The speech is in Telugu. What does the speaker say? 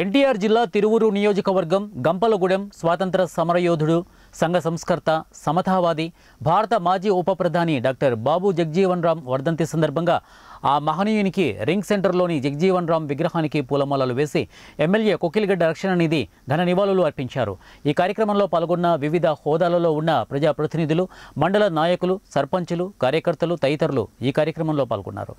ఎన్టీఆర్ జిల్లా తిరువురు నియోజకవర్గం గంపలగూడెం స్వాతంత్ర సమరయోధుడు సంఘ సంస్కర్త సమతావాది భారత మాజీ ఉప ప్రధాని డాక్టర్ బాబు జగ్జీవన్ రామ్ వర్ధంతి సందర్భంగా ఆ మహనీయునికి రింగ్ సెంటర్లోని జగ్జీవన్ రామ్ విగ్రహానికి పూలమాలలు వేసి ఎమ్మెల్యే కొకిలిగడ్డ రక్షణ నిధి ఘన నివాళులు అర్పించారు ఈ కార్యక్రమంలో పాల్గొన్న వివిధ హోదాలలో ఉన్న ప్రజాప్రతినిధులు మండల నాయకులు సర్పంచులు కార్యకర్తలు తదితరులు ఈ కార్యక్రమంలో పాల్గొన్నారు